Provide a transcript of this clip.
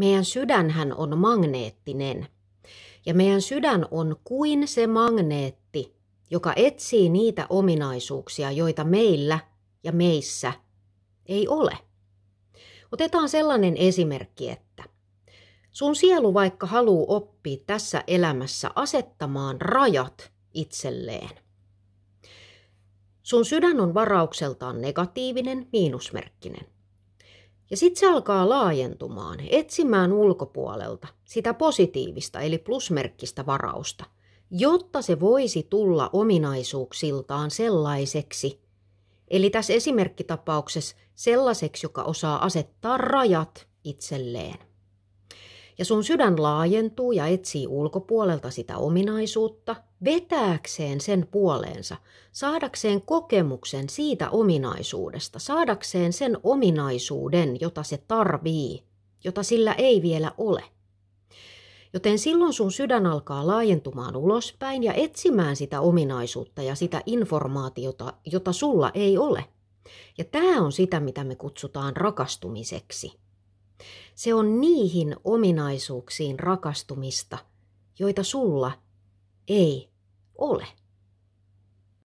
meidän sydänhän on magneettinen. Ja meidän sydän on kuin se magneetti, joka etsii niitä ominaisuuksia, joita meillä ja meissä ei ole. Otetaan sellainen esimerkki, että sun sielu vaikka haluaa oppia tässä elämässä asettamaan rajat itselleen. Sun sydän on varaukseltaan negatiivinen, miinusmerkkinen. Ja sitten se alkaa laajentumaan, etsimään ulkopuolelta sitä positiivista eli plusmerkkistä varausta, jotta se voisi tulla ominaisuuksiltaan sellaiseksi, eli tässä esimerkkitapauksessa sellaiseksi, joka osaa asettaa rajat itselleen ja sun sydän laajentuu ja etsii ulkopuolelta sitä ominaisuutta, vetääkseen sen puoleensa, saadakseen kokemuksen siitä ominaisuudesta, saadakseen sen ominaisuuden, jota se tarvii, jota sillä ei vielä ole. Joten silloin sun sydän alkaa laajentumaan ulospäin ja etsimään sitä ominaisuutta ja sitä informaatiota, jota sulla ei ole. Ja tämä on sitä, mitä me kutsutaan rakastumiseksi. Se on niihin ominaisuuksiin rakastumista, joita sulla ei ole.